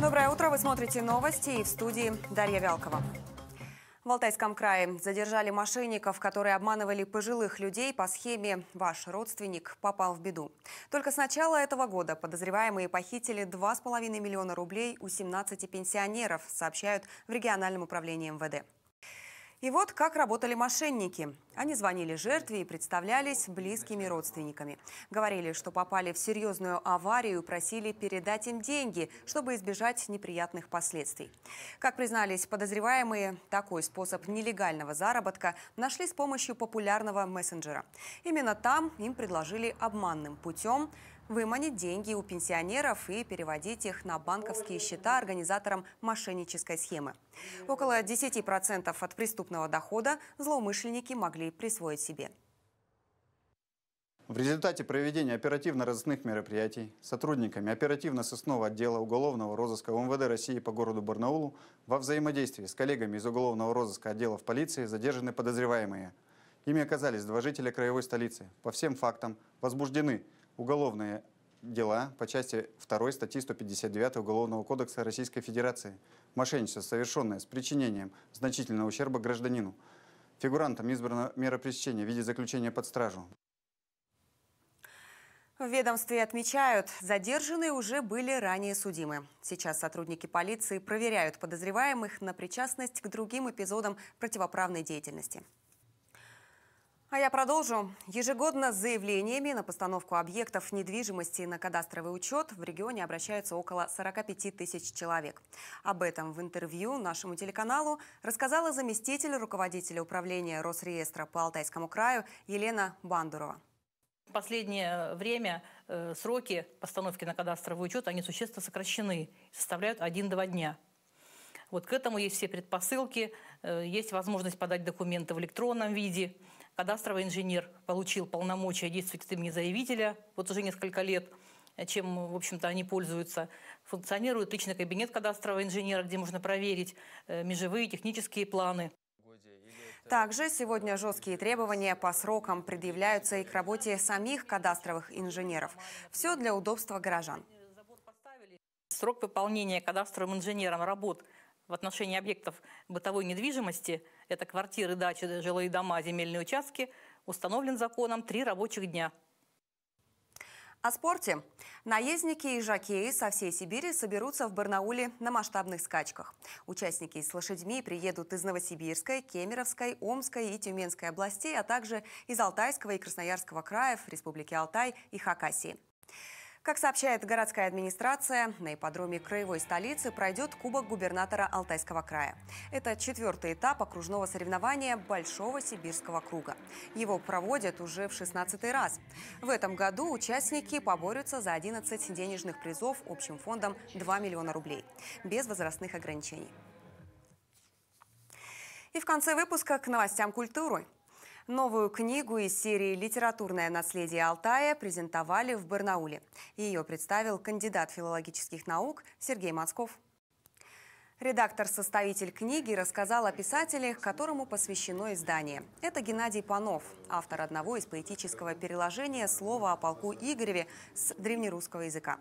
Доброе утро. Вы смотрите новости и в студии Дарья Вялкова. В Алтайском крае задержали мошенников, которые обманывали пожилых людей по схеме «Ваш родственник попал в беду». Только с начала этого года подозреваемые похитили 2,5 миллиона рублей у 17 пенсионеров, сообщают в региональном управлении МВД. И вот как работали мошенники. Они звонили жертве и представлялись близкими родственниками. Говорили, что попали в серьезную аварию и просили передать им деньги, чтобы избежать неприятных последствий. Как признались подозреваемые, такой способ нелегального заработка нашли с помощью популярного мессенджера. Именно там им предложили обманным путем – выманить деньги у пенсионеров и переводить их на банковские счета организаторам мошеннической схемы. Около 10% от преступного дохода злоумышленники могли присвоить себе. В результате проведения оперативно-розыскных мероприятий сотрудниками оперативно-сыскного отдела уголовного розыска УМВД России по городу Барнаулу во взаимодействии с коллегами из уголовного розыска отделов полиции задержаны подозреваемые. Ими оказались два жителя краевой столицы. По всем фактам возбуждены уголовные дела по части 2 статьи 159 Уголовного кодекса Российской Федерации «Мошенничество, совершенное с причинением значительного ущерба гражданину». Фигурантам избрано мера пресечения в виде заключения под стражу. В ведомстве отмечают, задержанные уже были ранее судимы. Сейчас сотрудники полиции проверяют подозреваемых на причастность к другим эпизодам противоправной деятельности. А я продолжу. Ежегодно с заявлениями на постановку объектов недвижимости на кадастровый учет в регионе обращаются около 45 тысяч человек. Об этом в интервью нашему телеканалу рассказала заместитель руководителя управления Росреестра по Алтайскому краю Елена Бандурова. В последнее время э, сроки постановки на кадастровый учет они существенно сокращены, составляют один-два дня. Вот к этому есть все предпосылки, э, есть возможность подать документы в электронном виде – кадастровый инженер получил полномочия действовать от имени заявителя вот уже несколько лет, э, чем, в общем-то, они пользуются. Функционирует личный кабинет кадастрового инженера, где можно проверить э, межевые технические планы. Также сегодня жесткие требования по срокам предъявляются и к работе самих кадастровых инженеров. Все для удобства горожан. Срок выполнения кадастровым инженером работ в отношении объектов бытовой недвижимости, это квартиры, дачи, жилые дома, земельные участки, установлен законом три рабочих дня. О спорте. Наездники и жакеи со всей Сибири соберутся в Барнауле на масштабных скачках. Участники с лошадьми приедут из Новосибирской, Кемеровской, Омской и Тюменской областей, а также из Алтайского и Красноярского краев, Республики Алтай и Хакасии. Как сообщает городская администрация, на ипподроме краевой столицы пройдет Кубок губернатора Алтайского края. Это четвертый этап окружного соревнования Большого Сибирского круга. Его проводят уже в 16 раз. В этом году участники поборются за 11 денежных призов общим фондом 2 миллиона рублей. Без возрастных ограничений. И в конце выпуска к новостям культуры. Новую книгу из серии «Литературное наследие Алтая» презентовали в Барнауле. Ее представил кандидат филологических наук Сергей Мацков. Редактор-составитель книги рассказал о писателе, которому посвящено издание. Это Геннадий Панов, автор одного из поэтического переложения слова о полку Игореве с древнерусского языка.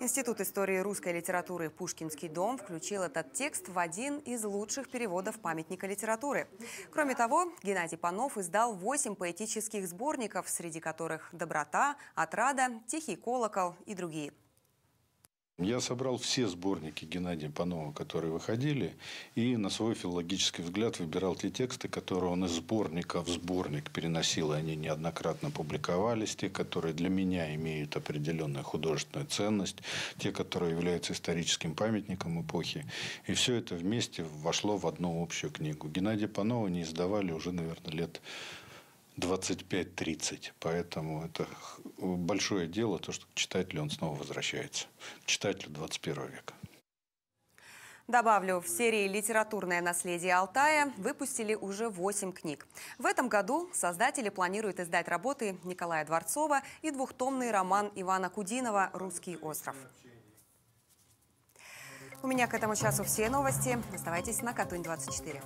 Институт истории русской литературы «Пушкинский дом» включил этот текст в один из лучших переводов памятника литературы. Кроме того, Геннадий Панов издал 8 поэтических сборников, среди которых «Доброта», «Отрада», «Тихий колокол» и другие – я собрал все сборники Геннадия Панова, которые выходили, и на свой филологический взгляд выбирал те тексты, которые он из сборника в сборник переносил, и они неоднократно публиковались, те, которые для меня имеют определенную художественную ценность, те, которые являются историческим памятником эпохи. И все это вместе вошло в одну общую книгу. Геннадия Панова не издавали уже, наверное, лет 25-30. Поэтому это большое дело, то, что к читателю он снова возвращается. К читателю 21 века. Добавлю, в серии «Литературное наследие Алтая» выпустили уже 8 книг. В этом году создатели планируют издать работы Николая Дворцова и двухтомный роман Ивана Кудинова «Русский остров». У меня к этому часу все новости. Оставайтесь на Катунь 24.